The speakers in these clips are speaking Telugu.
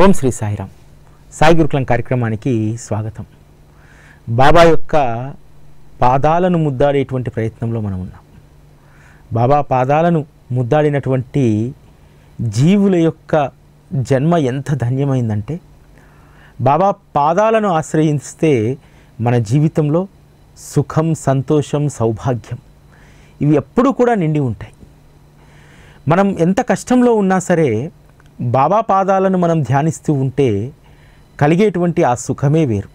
ఓం శ్రీ సాయిరామ్ సాయి గురుకులం కార్యక్రమానికి స్వాగతం బాబా యొక్క పాదాలను ముద్దాడేటువంటి ప్రయత్నంలో మనం ఉన్నాం బాబా పాదాలను ముద్దాడినటువంటి జీవుల యొక్క జన్మ ఎంత ధన్యమైందంటే బాబా పాదాలను ఆశ్రయిస్తే మన జీవితంలో సుఖం సంతోషం సౌభాగ్యం ఇవి ఎప్పుడూ కూడా నిండి ఉంటాయి మనం ఎంత కష్టంలో ఉన్నా సరే బాబా పాదాలను మనం ధ్యానిస్తూ ఉంటే కలిగేటువంటి ఆ సుఖమే వేరు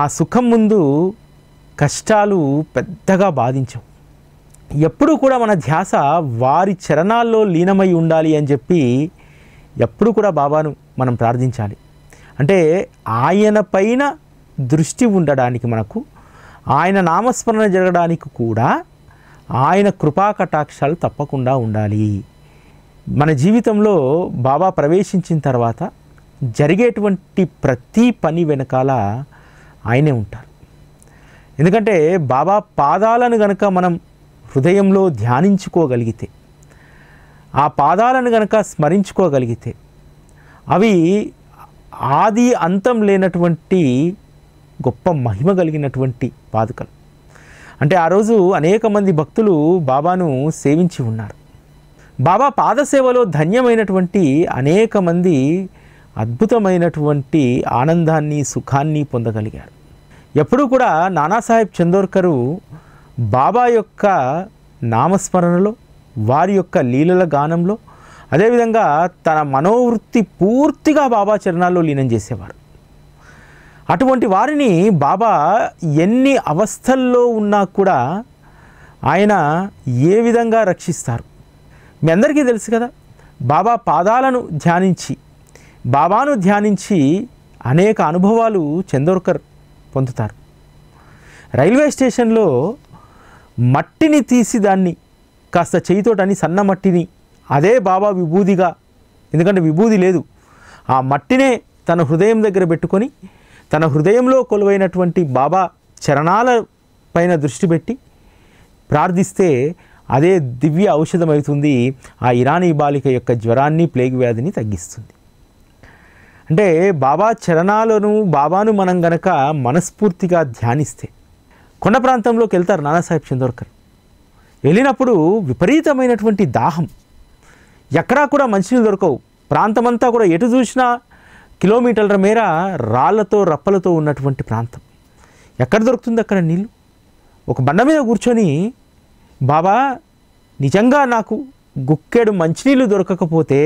ఆ సుఖం ముందు కష్టాలు పెద్దగా బాధించవు ఎప్పుడూ కూడా మన ధ్యాస వారి చరణాల్లో లీనమై ఉండాలి అని చెప్పి ఎప్పుడు కూడా బాబాను మనం ప్రార్థించాలి అంటే ఆయన పైన దృష్టి ఉండడానికి మనకు ఆయన నామస్మరణ జరగడానికి కూడా ఆయన కృపా కటాక్షాలు తప్పకుండా ఉండాలి మన జీవితంలో బాబా ప్రవేశించిన తర్వాత జరిగేటువంటి ప్రతి పని వెనకాల ఆయనే ఉంటారు ఎందుకంటే బాబా పాదాలను గనక మనం హృదయంలో ధ్యానించుకోగలిగితే ఆ పాదాలను గనక స్మరించుకోగలిగితే అవి ఆది అంతం లేనటువంటి గొప్ప మహిమ కలిగినటువంటి పాదుకలు అంటే ఆ రోజు అనేక మంది భక్తులు బాబాను సేవించి ఉన్నారు బాబా పాదసేవలో ధన్యమైనటువంటి అనేక మంది అద్భుతమైనటువంటి ఆనందాన్ని సుఖాన్ని పొందగలిగారు ఎప్పుడూ కూడా నానాసాహెబ్ చందోర్కరు బాబా యొక్క నామస్మరణలో వారి యొక్క లీలల గానంలో అదేవిధంగా తన మనోవృత్తి పూర్తిగా బాబా చరణాల్లో లీనం చేసేవారు అటువంటి వారిని బాబా ఎన్ని అవస్థల్లో ఉన్నా కూడా ఆయన ఏ విధంగా రక్షిస్తారు మీ అందరికీ తెలుసు కదా బాబా పాదాలను ధ్యానించి బాబాను ధ్యానించి అనేక అనుభవాలు చందోర్కర్ పొందుతారు రైల్వే స్టేషన్లో మట్టిని తీసి దాన్ని కాస్త చేయితోటని సన్న మట్టిని అదే బాబా విభూదిగా ఎందుకంటే విభూది లేదు ఆ మట్టినే తన హృదయం దగ్గర పెట్టుకొని తన హృదయంలో కొలువైనటువంటి బాబా చరణాల పైన దృష్టి పెట్టి ప్రార్థిస్తే అదే దివ్య ఔషధమవుతుంది ఆ ఇరానీ బాలిక యొక్క జ్వరాన్ని ప్లేగ్ వ్యాధిని తగ్గిస్తుంది అంటే బాబా చరణాలను బాబాను మనం గనక మనస్ఫూర్తిగా ధ్యానిస్తే కొండ ప్రాంతంలోకి వెళ్తారు నానాసాహెబ్ చందోర్కర్ వెళ్ళినప్పుడు విపరీతమైనటువంటి దాహం ఎక్కడా కూడా మంచినీళ్ళు దొరకవు ప్రాంతమంతా కూడా ఎటు చూసినా కిలోమీటర్ల మేర రాళ్లతో రప్పలతో ఉన్నటువంటి ప్రాంతం ఎక్కడ దొరుకుతుంది అక్కడ నీళ్ళు ఒక బండ మీద కూర్చొని బాబా నిజంగా నాకు గుక్కెడు మంచినీళ్ళు దొరకకపోతే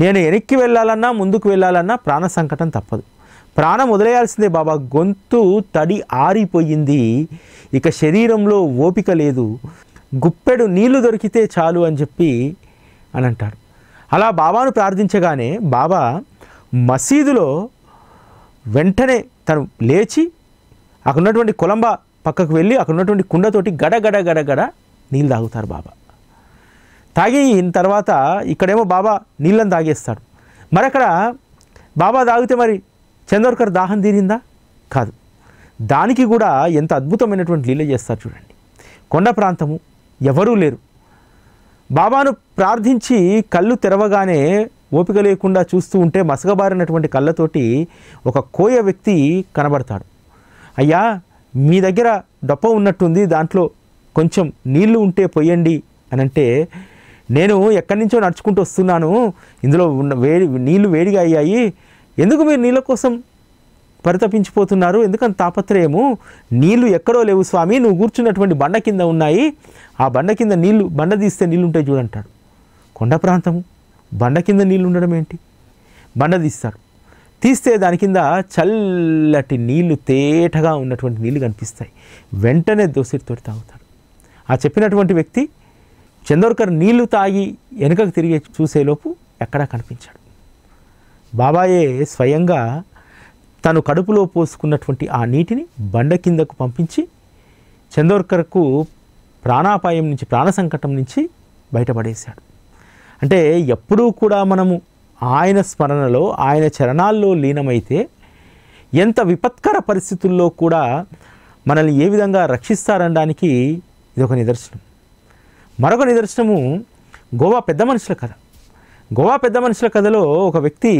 నేను వెనక్కి వెళ్ళాలన్నా ముందుకు వెళ్ళాలన్నా ప్రాణ సంకటం తప్పదు ప్రాణం వదిలేయాల్సిందే బాబా గొంతు తడి ఆరిపోయింది ఇక శరీరంలో ఓపిక లేదు గుప్పెడు నీళ్లు దొరికితే చాలు అని చెప్పి అని అంటాడు అలా బాబాను ప్రార్థించగానే బాబా మసీదులో వెంటనే తను లేచి అక్కడ ఉన్నటువంటి కులంబ పక్కకు వెళ్ళి అక్కడ ఉన్నటువంటి కుండతోటి గడగడ గడగడ నీళ్ళు తాగుతారు బాబా తాగిన తర్వాత ఇక్కడేమో బాబా నీళ్ళని తాగేస్తాడు మరి అక్కడ బాబా తాగితే మరి చంద్రకర్ దాహం తీరిందా కాదు దానికి కూడా ఎంత అద్భుతమైనటువంటి లీల చేస్తారు చూడండి కొండ ప్రాంతము ఎవరూ లేరు బాబాను ప్రార్థించి కళ్ళు తెరవగానే ఓపిక లేకుండా చూస్తూ ఉంటే మసగబారినటువంటి కళ్ళతోటి ఒక కోయ వ్యక్తి కనబడతాడు అయ్యా మీ దగ్గర డొప్ప ఉన్నట్టుంది దాంట్లో కొంచెం నీళ్లు ఉంటే పొయ్యండి అని అంటే నేను ఎక్కడి నుంచో నడుచుకుంటూ వస్తున్నాను ఇందులో ఉన్న వేడి నీళ్లు వేడిగా అయ్యాయి ఎందుకు మీరు నీళ్ళ కోసం పరితపించిపోతున్నారు ఎందుకంత తాపత్రయము నీళ్లు ఎక్కడో లేవు స్వామి నువ్వు కూర్చున్నటువంటి బండ కింద ఉన్నాయి ఆ బండ కింద నీళ్లు బండ తీస్తే నీళ్ళు ఉంటాయి చూడంటాడు కొండ ప్రాంతము బండ కింద నీళ్ళు ఉండడం ఏంటి బండ తీస్తారు తీస్తే దాని కింద చల్లటి నీళ్లు తేటగా ఉన్నటువంటి నీళ్లు కనిపిస్తాయి వెంటనే దోసిరితోటి తాగుతాడు ఆ చెప్పినటువంటి వ్యక్తి చందోర్కర్ నీళ్లు తాగి వెనుకకు తిరిగి చూసేలోపు ఎక్కడా కనిపించాడు బాబాయే స్వయంగా తను కడుపులో పోసుకున్నటువంటి ఆ నీటిని బండ కిందకు పంపించి చందోర్కర్కు ప్రాణాపాయం నుంచి ప్రాణ సంకటం నుంచి బయటపడేశాడు అంటే ఎప్పుడూ కూడా మనము ఆయన స్మరణలో ఆయన చరణాల్లో లీనమైతే ఎంత విపత్కర పరిస్థితుల్లో కూడా మనల్ని ఏ విధంగా రక్షిస్తారనడానికి ఇది ఒక నిదర్శనం మరొక నిదర్శనము గోవా పెద్ద మనుషుల కథ గోవా పెద్ద మనుషుల కథలో ఒక వ్యక్తి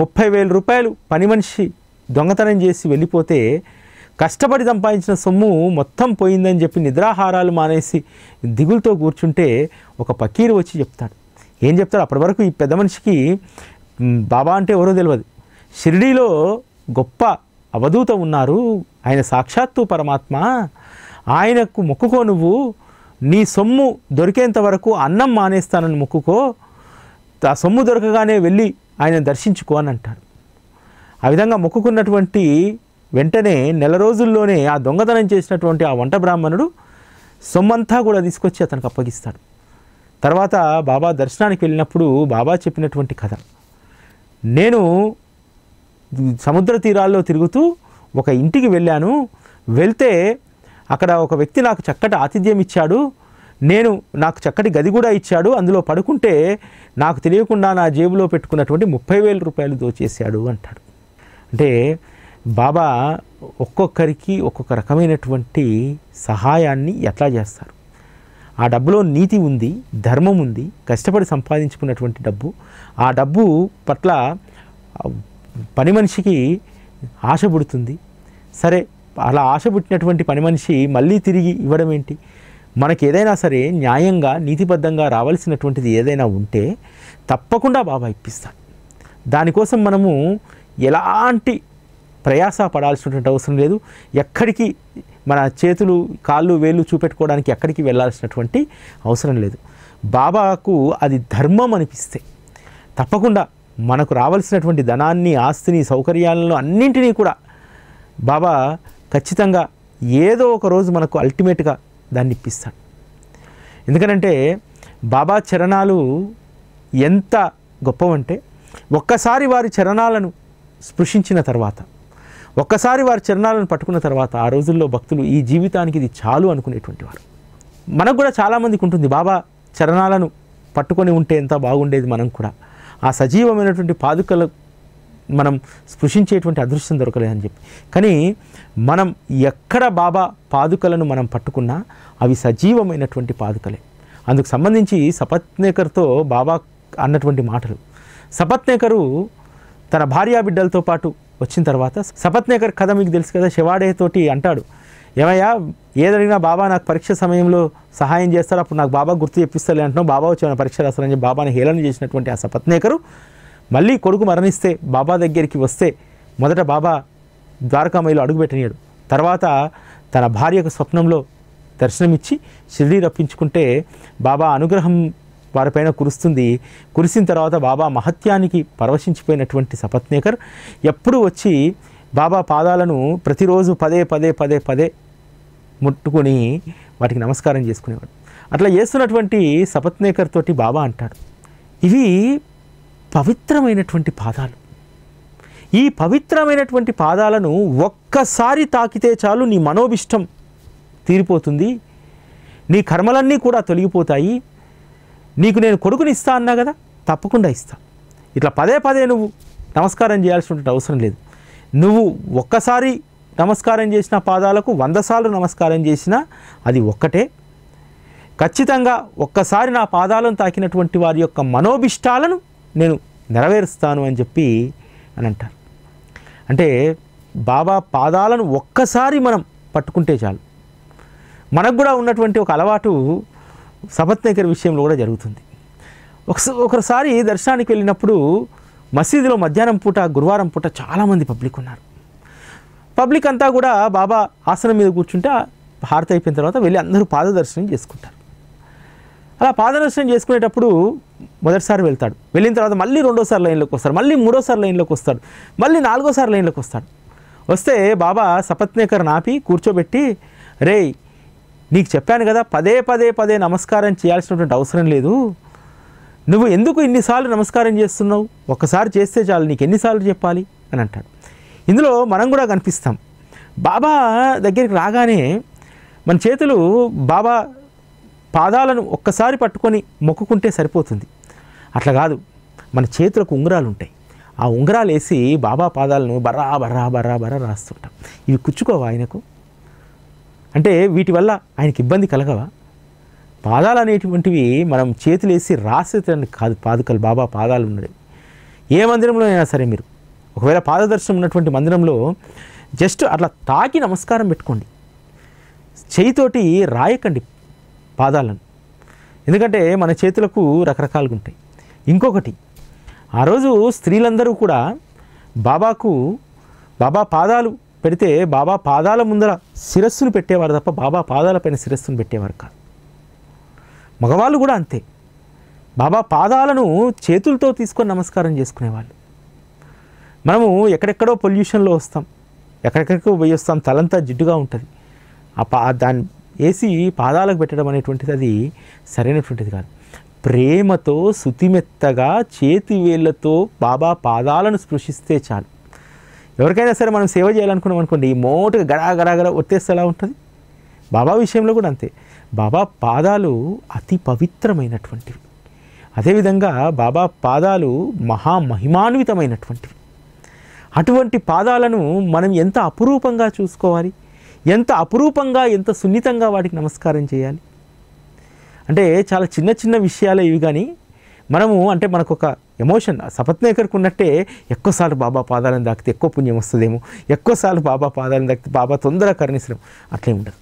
ముప్పై వేల రూపాయలు పని మనిషి దొంగతనం చేసి వెళ్ళిపోతే కష్టపడి సంపాదించిన సొమ్ము మొత్తం పోయిందని చెప్పి నిద్రాహారాలు మానేసి దిగులతో కూర్చుంటే ఒక పకీరు వచ్చి చెప్తాడు ఏం చెప్తాడు అప్పటి వరకు ఈ పెద్ద మనిషికి బాబా అంటే ఎవరో తెలియదు షిరిడీలో గొప్ప అవధూత ఉన్నారు ఆయన సాక్షాత్తు పరమాత్మ ఆయనకు మొక్కుకో నువ్వు నీ సొమ్ము దొరికేంత వరకు అన్నం మానేస్తానని మొక్కుకో ఆ సొమ్ము దొరకగానే వెళ్ళి ఆయన దర్శించుకో అని అంటాడు ఆ విధంగా మొక్కుకున్నటువంటి వెంటనే నెల రోజుల్లోనే ఆ దొంగతనం చేసినటువంటి ఆ వంట బ్రాహ్మణుడు సొమ్మంతా కూడా తీసుకొచ్చి అతనికి అప్పగిస్తాడు తర్వాత బాబా దర్శనానికి వెళ్ళినప్పుడు బాబా చెప్పినటువంటి కథ నేను సముద్ర తీరాల్లో తిరుగుతూ ఒక ఇంటికి వెళ్ళాను వెళ్తే అక్కడ ఒక వ్యక్తి నాకు చక్కటి ఆతిథ్యం ఇచ్చాడు నేను నాకు చక్కటి గది కూడా ఇచ్చాడు అందులో పడుకుంటే నాకు తెలియకుండా నా జేబులో పెట్టుకున్నటువంటి ముప్పై వేల రూపాయలు దోచేశాడు అంటాడు అంటే బాబా ఒక్కొక్కరికి ఒక్కొక్క రకమైనటువంటి సహాయాన్ని ఎట్లా చేస్తారు ఆ డబ్బులో నీతి ఉంది ధర్మం ఉంది కష్టపడి సంపాదించుకున్నటువంటి డబ్బు ఆ డబ్బు పట్ల పని మనిషికి ఆశ పుడుతుంది సరే అలా ఆశ పుట్టినటువంటి పని మనిషి మళ్ళీ తిరిగి ఇవ్వడం ఏంటి మనకి ఏదైనా సరే న్యాయంగా నీతిబద్ధంగా రావాల్సినటువంటిది ఏదైనా ఉంటే తప్పకుండా బాబా ఇప్పిస్తాను దానికోసం మనము ఎలాంటి ప్రయాస పడాల్సినటువంటి అవసరం లేదు ఎక్కడికి మన చేతులు కాళ్ళు వేళ్ళు చూపెట్టుకోవడానికి ఎక్కడికి వెళ్ళాల్సినటువంటి అవసరం లేదు బాబాకు అది ధర్మం అనిపిస్తే తప్పకుండా మనకు రావాల్సినటువంటి ధనాన్ని ఆస్తిని సౌకర్యాలను అన్నింటినీ కూడా బాబా ఖచ్చితంగా ఏదో ఒక రోజు మనకు అల్టిమేట్గా దాన్ని ఇప్పిస్తాడు ఎందుకనంటే బాబా చరణాలు ఎంత గొప్పవంటే ఒక్కసారి వారి చరణాలను స్పృశించిన తర్వాత ఒక్కసారి వారి చరణాలను పట్టుకున్న తర్వాత ఆ రోజుల్లో భక్తులు ఈ జీవితానికి ఇది చాలు అనుకునేటువంటి వారు మనకు కూడా చాలామందికి ఉంటుంది బాబా చరణాలను పట్టుకొని ఉంటే ఎంత బాగుండేది మనం కూడా ఆ సజీవమైనటువంటి పాదుకలు మనం స్పృశించేటువంటి అదృష్టం దొరకలేదని చెప్పి కానీ మనం ఎక్కడ బాబా పాదుకలను మనం పట్టుకున్నా అవి సజీవమైనటువంటి పాదుకలే అందుకు సంబంధించి సపత్నేకర్తో బాబా అన్నటువంటి మాటలు సపత్నేకరు తన భార్యా బిడ్డలతో పాటు వచ్చిన తర్వాత సపత్నేకర్ కథ మీకు తెలుసు కదా శివాడే తోటి అంటాడు ఏమయ్యా ఏదైనా బాబా నాకు పరీక్ష సమయంలో సహాయం చేస్తారు అప్పుడు నాకు బాబా గుర్తు చెప్పిస్తారు అంటున్నావు బాబా వచ్చి పరీక్ష రాస్తారని బాబాని హేళన చేసినటువంటి ఆ సపత్నేకరు మళ్ళీ కొడుకు మరణిస్తే బాబా దగ్గరికి వస్తే మొదట బాబా ద్వారకామయ్యలో అడుగుపెట్టినాడు తర్వాత తన భార్యకు స్వప్నంలో దర్శనమిచ్చి షిరిడీ రప్పించుకుంటే బాబా అనుగ్రహం వారిపైన కురుస్తుంది కురిసిన తర్వాత బాబా మహత్యానికి పరవశించిపోయినటువంటి సపత్నేకర్ ఎప్పుడు వచ్చి బాబా పాదాలను ప్రతిరోజు పదే పదే పదే పదే ముట్టుకొని వాటికి నమస్కారం చేసుకునేవాడు అట్లా చేస్తున్నటువంటి సపత్నేకర్ తోటి బాబా అంటాడు ఇవి పవిత్రమైనటువంటి పాదాలు ఈ పవిత్రమైనటువంటి పాదాలను ఒక్కసారి తాకితే చాలు నీ మనోభిష్టం తీరిపోతుంది నీ కర్మలన్నీ కూడా తొలగిపోతాయి నీకు నేను కొడుకునిస్తా అన్నా కదా తప్పకుండా ఇస్తా ఇట్లా పదే పదే నువ్వు నమస్కారం చేయాల్సినటువంటి అవసరం లేదు నువ్వు ఒక్కసారి నమస్కారం చేసిన పాదాలకు వంద సార్లు నమస్కారం చేసినా అది ఒక్కటే ఖచ్చితంగా ఒక్కసారి నా పాదాలను తాకినటువంటి వారి యొక్క మనోభిష్టాలను నేను నెరవేరుస్తాను అని చెప్పి అని అంటారు అంటే బాబా పాదాలను ఒక్కసారి మనం పట్టుకుంటే చాలు మనకు కూడా ఉన్నటువంటి ఒక అలవాటు సపత్నేకర్ విషయంలో కూడా జరుగుతుంది ఒకసారి దర్శనానికి వెళ్ళినప్పుడు మసీదులో మధ్యాహ్నం పూట గురువారం పూట చాలామంది పబ్లిక్ ఉన్నారు పబ్లిక్ అంతా కూడా బాబా ఆసనం మీద కూర్చుంటే హారతి అయిపోయిన తర్వాత వెళ్ళి అందరూ పాదదర్శనం చేసుకుంటారు అలా పాదదర్శనం చేసుకునేటప్పుడు మొదటిసారి వెళ్తాడు వెళ్ళిన తర్వాత మళ్ళీ రెండోసారి లైన్లోకి వస్తాడు మళ్ళీ మూడోసారి లైన్లోకి వస్తాడు మళ్ళీ నాలుగోసారి లైన్లోకి వస్తాడు వస్తే బాబా సపత్నేకర్ నాపి కూర్చోబెట్టి రే నీకు చెప్పాను కదా పదే పదే పదే నమస్కారం చేయాల్సినటువంటి అవసరం లేదు నువ్వు ఎందుకు ఇన్నిసార్లు నమస్కారం చేస్తున్నావు ఒక్కసారి చేస్తే చాలు నీకు ఎన్నిసార్లు చెప్పాలి అని అంటాడు ఇందులో మనం కూడా కనిపిస్తాం బాబా దగ్గరికి రాగానే మన చేతులు బాబా పాదాలను ఒక్కసారి పట్టుకొని మొక్కుకుంటే సరిపోతుంది అట్లా కాదు మన చేతులకు ఉంగరాలు ఉంటాయి ఆ ఉంగరాలు వేసి బాబా పాదాలను బర్రా బర్రా బర్రా బర్రా రాస్తుంటాం ఇవి కుచ్చుకోవా ఆయనకు అంటే వీటి వల్ల ఆయనకి ఇబ్బంది కలగవా పాదాలు అనేటువంటివి మనం చేతులేసి రాసేటానికి కాదు పాదుకలు బాబా పాదాలు ఉన్నది ఏ మందిరంలో అయినా సరే మీరు ఒకవేళ పాదదర్శనం ఉన్నటువంటి మందిరంలో జస్ట్ అట్లా తాకి నమస్కారం పెట్టుకోండి చేయితోటి రాయకండి పాదాలను ఎందుకంటే మన చేతులకు రకరకాలుగా ఉంటాయి ఇంకొకటి ఆ రోజు స్త్రీలందరూ కూడా బాబాకు బాబా పాదాలు పెడితే బాబా పాదాల ముందర శిరస్సును పెట్టేవారు తప్ప బాబా పాదాలపైన శిరస్సును పెట్టేవారు కాదు మగవాళ్ళు కూడా అంతే బాబా పాదాలను చేతులతో తీసుకొని నమస్కారం చేసుకునేవాళ్ళు మనము ఎక్కడెక్కడో పొల్యూషన్లో వస్తాం ఎక్కడెక్కడికో పోయి వస్తాం తలంతా జిడ్డుగా ఉంటుంది ఆ పా దాన్ని వేసి పాదాలకు పెట్టడం అనేటువంటిది అది సరైనటువంటిది కాదు ప్రేమతో శుతిమెత్తగా చేతివేళ్లతో బాబా పాదాలను స్పృశిస్తే చాలు ఎవరికైనా సరే మనం సేవ చేయాలనుకున్నాం అనుకోండి మోటుగా గడా గడా గడా ఒత్తేస్తే ఎలా ఉంటుంది బాబా విషయంలో కూడా అంతే బాబా పాదాలు అతి పవిత్రమైనటువంటివి అదేవిధంగా బాబా పాదాలు మహామహిమాన్వితమైనటువంటివి అటువంటి పాదాలను మనం ఎంత అపురూపంగా చూసుకోవాలి ఎంత అపురూపంగా ఎంత సున్నితంగా వాటికి నమస్కారం చేయాలి అంటే చాలా చిన్న చిన్న విషయాలే ఇవి కానీ మనము అంటే మనకు ఒక ఎమోషన్ సపత్నేకర్కి ఉన్నట్టే ఎక్కువసార్లు బాబా పాదాలను తాకితే ఎక్కువ పుణ్యం వస్తుందేమో ఎక్కువసార్లు బాబా పాదాలను తాకితే బాబా తొందరగా కరుణించడం అట్లే ఉండదు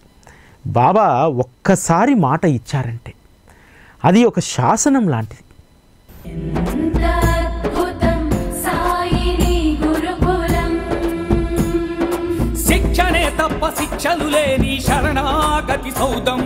బాబా ఒక్కసారి మాట ఇచ్చారంటే అది ఒక శాసనం లాంటిది తప్ప శిక్షలు లేని శరణాగతి సౌదం